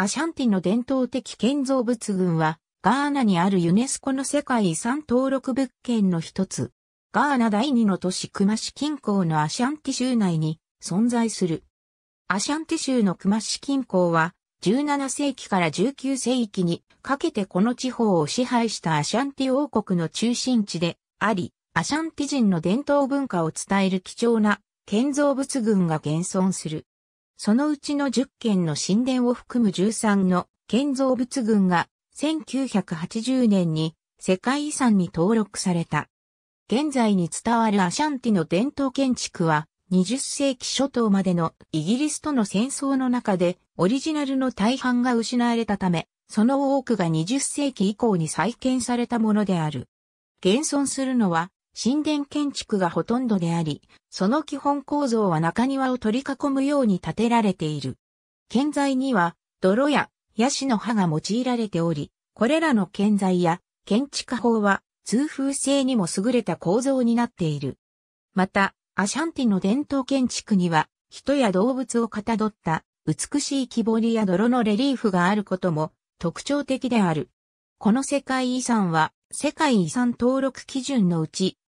アシャンティの伝統的建造物群は、ガーナにあるユネスコの世界遺産登録物件の一つ。ガーナ第二の都市クマ市近郊のアシャンティ州内に存在する。アシャンティ州のクマ市近郊は、17世紀から19世紀にかけてこの地方を支配したアシャンティ王国の中心地であり、アシャンティ人の伝統文化を伝える貴重な建造物群が現存する。そのうちの10件の神殿を含む13の建造物群が1980年に世界遺産に登録された。現在に伝わるアシャンティの伝統建築は20世紀初頭までのイギリスとの戦争の中でオリジナルの大半が失われたため、その多くが20世紀以降に再建されたものである。現存するのは神殿建築がほとんどであり、その基本構造は中庭を取り囲むように建てられている。建材には泥やヤシの葉が用いられており、これらの建材や建築法は通風性にも優れた構造になっている。また、アシャンティの伝統建築には人や動物をかたどった美しい木彫りや泥のレリーフがあることも特徴的である。この世界遺産は世界遺産登録基準のうち